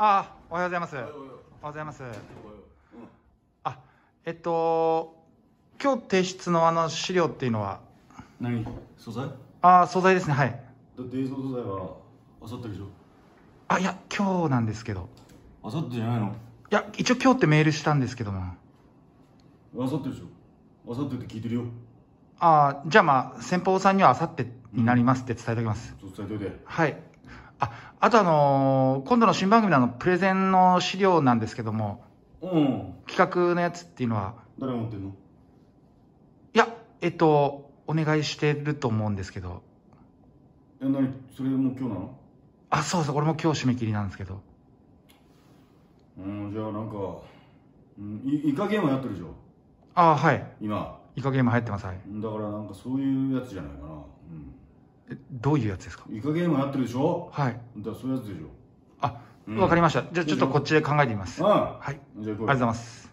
あおはようございますおはようございますあえっと今日提出のあの資料っていうのは何素材ああ素材ですねはいだって映像素材はあさってでしょあいや今日なんですけどあさってじゃないのいや一応今日ってメールしたんですけどもあさってでしょあさってって聞いてるよああじゃあまあ先方さんにはあさってになりますって伝えておきます、うん、伝えておいてはいあ、あとあのー、今度の新番組のあの、プレゼンの資料なんですけども、うん。企画のやつっていうのは。誰が持ってんのいや、えっと、お願いしてると思うんですけど。え、なに、それもう今日なのあ、そうそう、俺も今日締め切りなんですけど。うん、じゃあなんか、うん、イイカゲームやってるでしょああ、はい。今。イカゲーム入ってます、はい。だからなんかそういうやつじゃないかな。どういうやつですかイカゲームやってるでしょはいじだそういうやつでしょあ、うん、分かりましたじゃあちょっとこっちで考えてみます、うん、はいありがとうございます